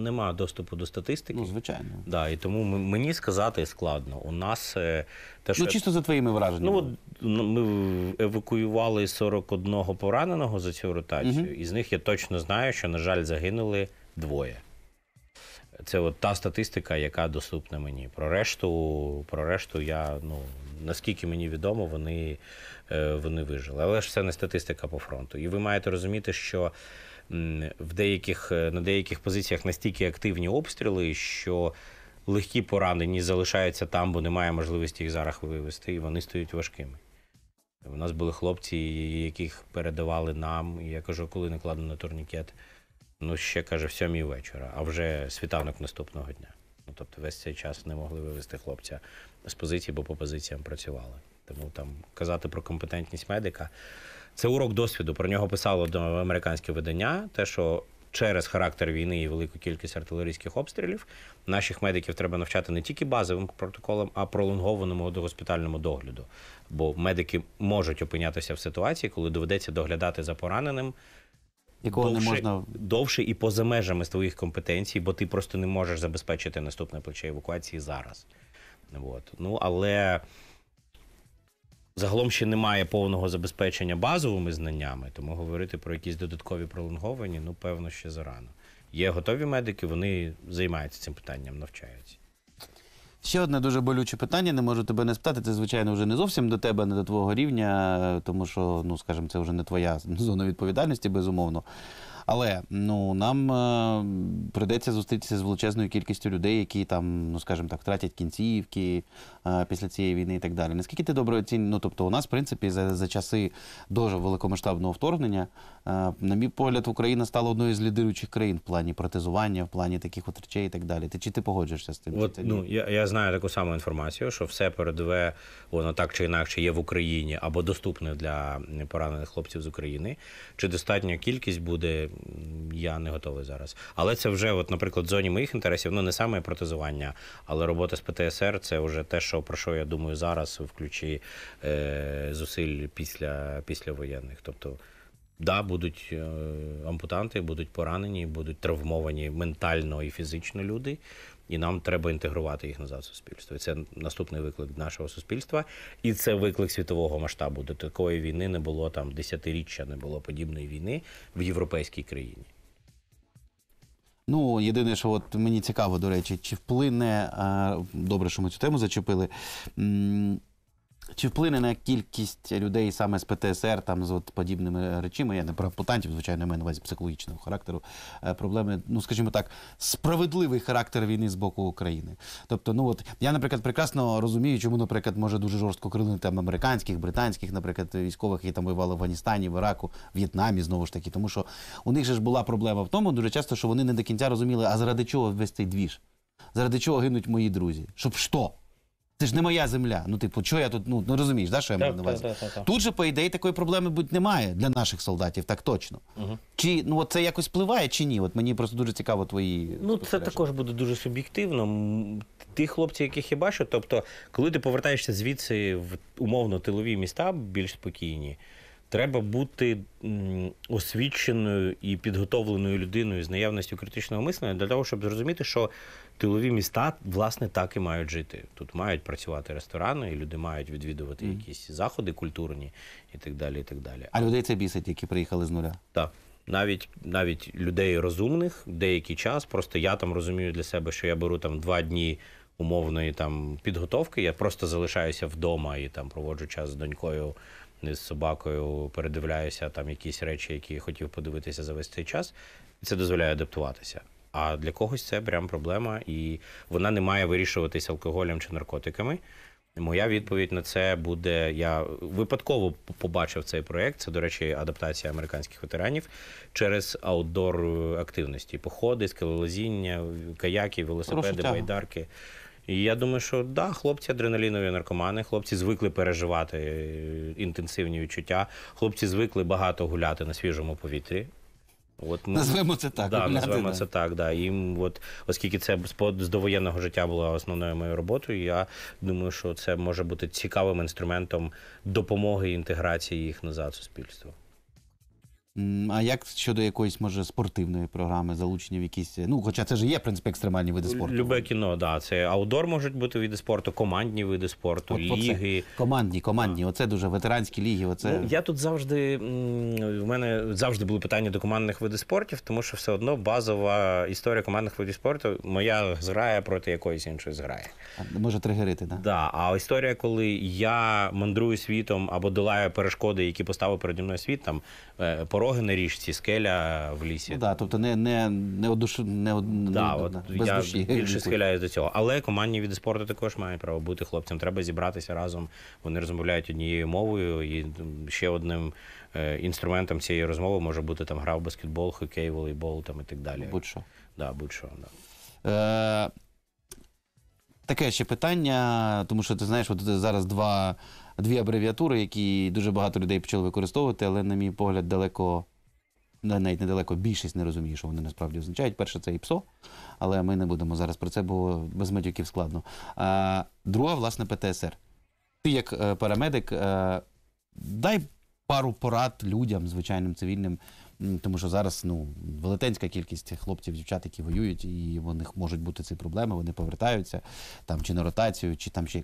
нема доступу до статистики. Ну, звичайно. Да, І тому мені сказати складно. У нас е, те, ну, що... Ну, чисто за твоїми враженнями. Ну, Ми евакуювали 41 пораненого за цю ротацію, угу. і з них я точно знаю, що, на жаль, загинули двоє. Це от та статистика, яка доступна мені. Про решту, про решту я ну наскільки мені відомо, вони е, вони вижили. Але ж це не статистика по фронту. І ви маєте розуміти, що в деяких е, на деяких позиціях настільки активні обстріли, що легкі поранені залишаються там, бо немає можливості їх зараз вивезти, і вони стають важкими. У нас були хлопці, яких передавали нам. І я кажу, коли накладено турнікет, ну ще каже, в сьомій вечора, а вже світанок наступного дня. Ну, Тобто весь цей час не могли вивезти хлопця з позиції, бо по позиціям працювали. Тому там казати про компетентність медика це урок досвіду. Про нього писало до американське видання. Те, що через характер війни і велику кількість артилерійських обстрілів наших медиків треба навчати не тільки базовим протоколам, а пролонгованому до госпітальному догляду. Бо медики можуть опинятися в ситуації, коли доведеться доглядати за пораненим якого довше, не можна довше і поза межами своїх компетенцій, бо ти просто не можеш забезпечити наступне плече евакуації зараз. От. Ну але загалом ще немає повного забезпечення базовими знаннями, тому говорити про якісь додаткові пролонговані, ну певно, ще зарано. Є готові медики, вони займаються цим питанням, навчаються. Ще одне дуже болюче питання, не можу тебе не спитати. Це, звичайно, вже не зовсім до тебе, не до твого рівня, тому що, ну, скажімо, це вже не твоя зона відповідальності, безумовно. Але ну нам е, прийдеться зустрітися з величезною кількістю людей, які там, ну скажімо так, втратять кінцівки е, після цієї війни і так далі. Наскільки ти добре оцінюєш? Ну тобто, у нас, в принципі, за, за часи дуже великомасштабного вторгнення, е, на мій погляд, Україна стала одною з лідируючих країн в плані протезування, в плані таких от речей і так далі. Ти чи ти погоджуєшся з тим? От, ну я, я знаю таку саму інформацію, що все передове, воно так чи інакше є в Україні або доступне для поранених хлопців з України. Чи достатня кількість буде? я не готовий зараз. Але це вже, от, наприклад, в зоні моїх інтересів, ну не саме протезування, але робота з ПТСР це вже те, що про що я думаю зараз в ключі е, зусиль після післявоєнних. Тобто, да, будуть е, ампутанти, будуть поранені, будуть травмовані ментально і фізично люди і нам треба інтегрувати їх назад в суспільство. І Це наступний виклик нашого суспільства, і це виклик світового масштабу. До такої війни не було там десятиріччя, не було подібної війни в європейській країні. Ну, єдине, що от мені цікаво, до речі, чи вплине добре, що ми цю тему зачепили. Чи вплине на кількість людей саме з ПТСР, там з от подібними речами, я не про ампутантів, звичайно, маю на увазі психологічного характеру е, проблеми, ну скажімо так, справедливий характер війни з боку України. Тобто, ну от я, наприклад, прекрасно розумію, чому, наприклад, може дуже жорстко крили там американських, британських, наприклад, військових, які там воювали в Афганістані, в Іраку, в В'єтнамі знову ж таки, тому що у них же ж була проблема в тому, дуже часто, що вони не до кінця розуміли, а заради чого весь цей двіж, заради чого гинуть мої друзі, щоб що? Це ж не моя земля. Ну, типу, що я тут ну ну розумієш, да, що я маю на увазі? Тут же, по ідеї, такої проблеми будь немає для наших солдатів, так точно. Угу. Чи ну от це якось впливає, чи ні? От мені просто дуже цікаво твої. Ну, це також буде дуже суб'єктивно. Ті хлопці, яких я бачу, тобто, коли ти повертаєшся звідси в умовно тилові міста, більш спокійні, треба бути освіченою і підготовленою людиною з наявністю критичного мислення для того, щоб зрозуміти, що тилові міста власне так і мають жити. Тут мають працювати ресторани, і люди мають відвідувати mm. якісь заходи культурні і так далі. і так далі. А людей це бісить, які приїхали з нуля. Так. Навіть навіть людей розумних деякий час. Просто я там розумію для себе, що я беру там два дні умовної там підготовки. Я просто залишаюся вдома і там проводжу час з донькою, з собакою, передивляюся там якісь речі, які я хотів подивитися за весь цей час. І це дозволяє адаптуватися. А для когось це прям проблема, і вона не має вирішуватись алкоголем чи наркотиками. Моя відповідь на це буде. Я випадково побачив цей проект. Це, до речі, адаптація американських ветеранів через аутдор е, активності: походи, скелелазіння, каяки, велосипеди, байдарки. І я думаю, що да, хлопці адреналінові наркомани, хлопці звикли переживати е, інтенсивні відчуття, хлопці звикли багато гуляти на свіжому повітрі. От, ну, Назвемо це так. Да, назвемо це так, да. І, от, оскільки це з довоєнного життя була основною моєю роботою, я думаю, що це може бути цікавим інструментом допомоги і інтеграції їх назад в суспільство. А як щодо якоїсь, може, спортивної програми, залучення в якісь. Ну, хоча це ж є, в принципі, екстремальні види спорту. Любе кіно, да. Це аудор можуть бути види спорту, командні види спорту, От, ліги. Оце. Командні, командні. Оце дуже ветеранські ліги. Оце ну, я тут завжди в мене завжди були питання до командних видів спортів, тому що все одно базова історія командних видів спорту моя зграя проти якоїсь іншої зграє. може тригерити, так? Да? Да. А історія, коли я мандрую світом або долаю перешкоди, які поставив переді мною світ, там е, порог дороги на річці, скеля в лісі. Ну, да, Тобто не не, не, одушу, не, да, не, от без я душі. більше схиляю до цього. Але командні від спорту також мають право бути хлопцям. Треба зібратися разом. Вони розмовляють однією мовою, і ще одним е, інструментом цієї розмови може бути там гра в баскетбол, хокей, волейбол там і так далі. Будь-що. Да, будь-що, да. Е, Таке ще питання, тому що ти знаєш, от зараз два дві абревіатури, які дуже багато людей почали використовувати, але, на мій погляд, далеко. Навіть недалеко більшість не розуміє, що вони насправді означають. Перше, це ІПСО, але ми не будемо зараз про це, бо без матюків складно. А, Друга, власне, ПТСР. Ти, як е, парамедик, е, дай пару порад людям, звичайним цивільним, тому що зараз ну, велетенська кількість хлопців, дівчат, які воюють, і в них можуть бути ці проблеми, вони повертаються там чи на ротацію, чи там ще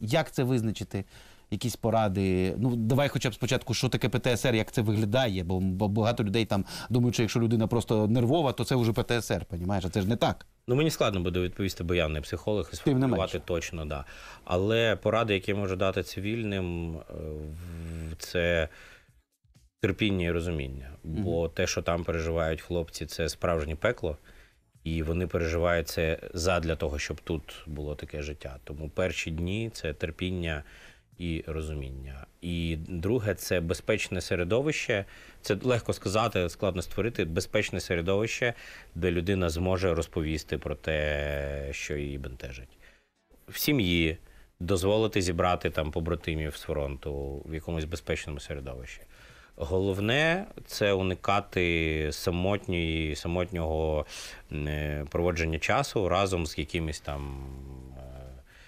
як це визначити? якісь поради. Ну давай, хоча б спочатку, що таке ПТСР, як це виглядає, бо багато людей там думають, що якщо людина просто нервова, то це вже ПТСР. Понімаєш, це ж не так. Ну мені складно буде відповісти, бо я не психолог і сформулювати точно, да. Але поради, які можу дати цивільним, е, це. Терпіння і розуміння, бо те, що там переживають хлопці, це справжнє пекло, і вони переживають це задля того, щоб тут було таке життя. Тому перші дні це терпіння і розуміння. І друге, це безпечне середовище. Це легко сказати, складно створити безпечне середовище, де людина зможе розповісти про те, що її бентежить в сім'ї. Дозволити зібрати там побратимів з фронту в якомусь безпечному середовищі. Головне це уникати самотньої, самотнього е, проводження часу разом з якимись там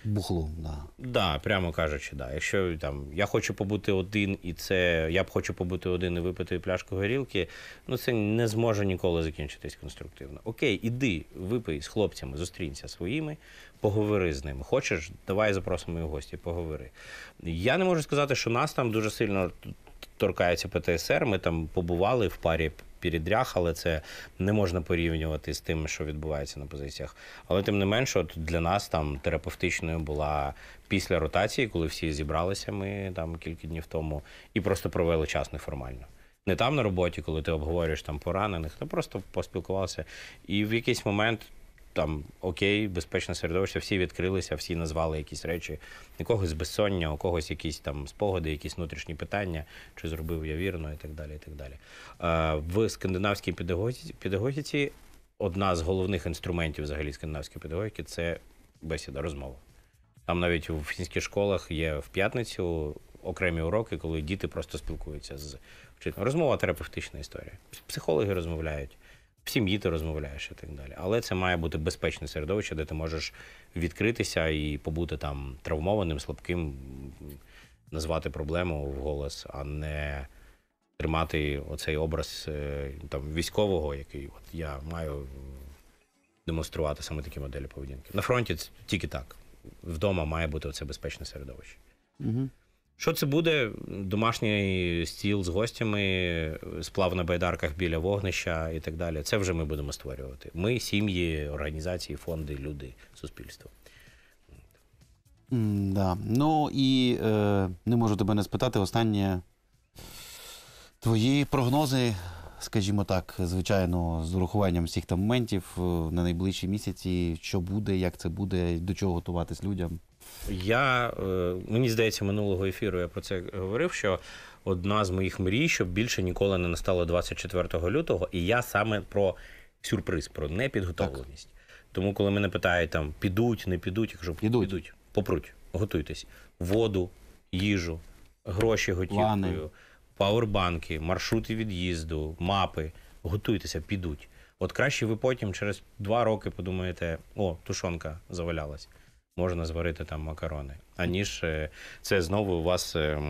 Бухло да. Да, прямо кажучи, да. Якщо там я хочу побути один, і це я б хочу побути один і випити пляшку горілки, ну це не зможе ніколи закінчитись конструктивно. Окей, іди, випий з хлопцями, зустрінься своїми, поговори з ними. Хочеш, давай запросимо і гості, поговори. Я не можу сказати, що нас там дуже сильно торкається ПТСР. Ми там побували в парі передрях, але це не можна порівнювати з тим, що відбувається на позиціях. Але тим не менше, от для нас там терапевтичною була після ротації, коли всі зібралися. Ми там кілька днів тому і просто провели час неформально. Не там на роботі, коли ти обговорюєш там поранених, ти просто поспілкувався. І в якийсь момент там окей, безпечне середовище, всі відкрилися, всі назвали якісь речі. У когось безсоння, у когось якісь там спогади, якісь внутрішні питання, чи зробив я вірно, і так далі. і так далі. Е, в скандинавській педагогіці одна з головних інструментів взагалі скандинавської педагогіки це бесіда, розмова. Там навіть у фінських школах є в п'ятницю окремі уроки, коли діти просто спілкуються з вчителем. Розмова терапевтична історія. Психологи розмовляють в сім'ї ти розмовляєш і так далі. Але це має бути безпечне середовище, де ти можеш відкритися і побути там травмованим, слабким, назвати проблему в голос, а не тримати оцей образ е, там військового, який от я маю демонструвати саме такі моделі поведінки. На фронті тільки так. Вдома має бути оце безпечне середовище. Угу. Що це буде? Домашній стіл з гостями, сплав на байдарках біля вогнища і так далі. Це вже ми будемо створювати. Ми, сім'ї, організації, фонди, люди, суспільство. Да. Ну і е, не можу тебе не спитати. Останнє твої прогнози, скажімо так, звичайно, з урахуванням всіх там моментів е, на найближчі місяці, що буде, як це буде, до чого готуватись людям. Я е, мені здається, минулого ефіру я про це говорив. Що одна з моїх мрій, щоб більше ніколи не настало 24 лютого, і я саме про сюрприз, про непідготовленість. Так. Тому, коли мене питають там підуть, не підуть, я кажу, підуть, підуть попруть, готуйтесь. Воду, їжу, гроші готівкою, пауербанки, маршрути від'їзду, мапи. Готуйтеся, підуть. От краще ви потім через два роки подумаєте, о, тушонка завалялась можна зварити там макарони, аніж е, це знову у вас. Е,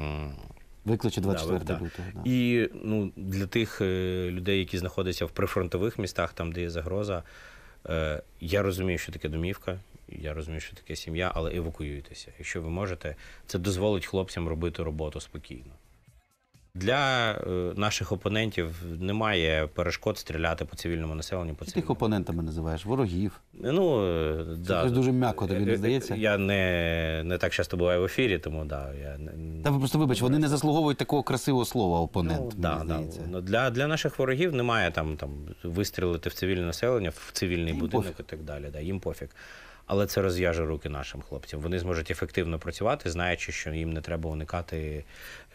Викличе 24 да, лютого. Да. І ну, для тих е, людей, які знаходяться в прифронтових містах, там, де є загроза, е, я розумію, що таке домівка, я розумію, що таке сім'я, але евакуюйтеся. Якщо ви можете, це дозволить хлопцям робити роботу спокійно. Для е, наших опонентів немає перешкод стріляти по цивільному населенню. По цивільному. Тих опонентами називаєш ворогів. Ну е, да. Це дуже м'яко тобі не е, здається. Я не не так часто буваю в ефірі, тому да я та ви просто вибач. Вони не заслуговують такого красивого слова. Опонент ну, мені да, здається. да. Ну, для для наших ворогів немає там там вистрілити в цивільне населення, в цивільний Їм будинок пофіг. і так далі. Да, Їм пофіг але це розв'яже руки нашим хлопцям. Вони зможуть ефективно працювати, знаючи, що їм не треба уникати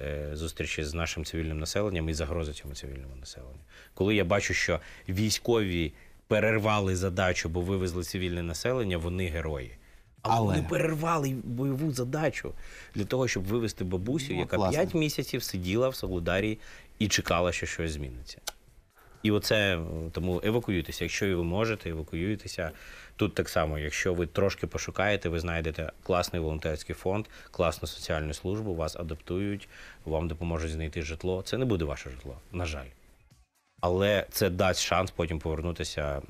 е, зустрічі з нашим цивільним населенням і загрози цьому цивільному населенню. Коли я бачу, що військові перервали задачу, бо вивезли цивільне населення, вони герої. Але вони перервали бойову задачу для того, щоб вивезти бабусю, ну, яка п'ять місяців сиділа в Солударі і чекала, що щось зміниться. І оце тому евакуюйтеся. Якщо і ви можете, евакуюйтеся. Тут так само, якщо ви трошки пошукаєте, ви знайдете класний волонтерський фонд, класну соціальну службу, вас адаптують, вам допоможуть знайти житло. Це не буде ваше житло, на жаль. Але це дасть шанс потім повернутися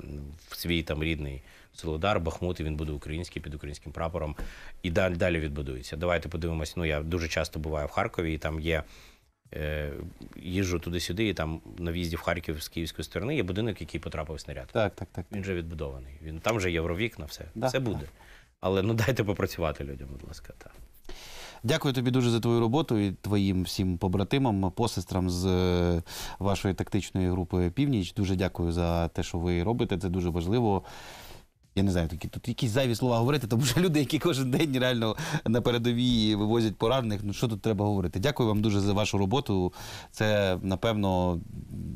в свій там рідний Солодар, Бахмут, і він буде український під українським прапором і далі далі відбудується. Давайте подивимось. Ну я дуже часто буваю в Харкові, і там є Е, їжджу туди-сюди, і там на в'їзді в Харків з київської сторони є будинок, який потрапив снаряд. Так, так, так. Він вже відбудований. Він там вже євровікна, все да, все буде. Так. Але ну дайте попрацювати людям, будь ласка. так. Дякую тобі дуже за твою роботу і твоїм всім побратимам, посестрам з е, вашої тактичної групи Північ. Дуже дякую за те, що ви робите. Це дуже важливо я не знаю, такі тут якісь зайві слова говорити, тому що люди, які кожен день реально на передовій вивозять поранених, ну що тут треба говорити? Дякую вам дуже за вашу роботу. Це напевно,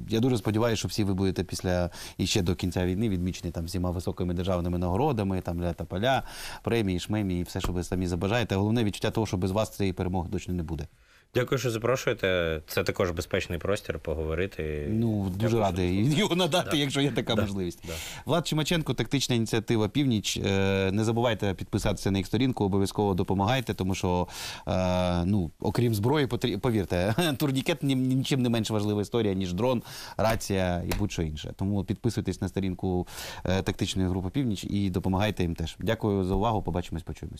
я дуже сподіваюся, що всі ви будете після і ще до кінця війни відмічені там всіма високими державними нагородами, там для поля, премії, шмемі, і все, що ви самі забажаєте. Головне відчуття того, що без вас цієї перемоги точно не буде. Дякую, що запрошуєте. Це також безпечний простір поговорити. Ну дуже Дякую, радий його надати, да. якщо є така да. можливість. Да. Влад Чимаченко, тактична ініціатива Північ. Е, не забувайте підписатися на їх сторінку, обов'язково допомагайте, тому що е, ну, окрім зброї, повірте, турнікет нічим не менш важлива історія, ніж дрон, рація і будь-що інше. Тому підписуйтесь на сторінку е, тактичної групи Північ і допомагайте їм теж. Дякую за увагу. Побачимось, почуємось.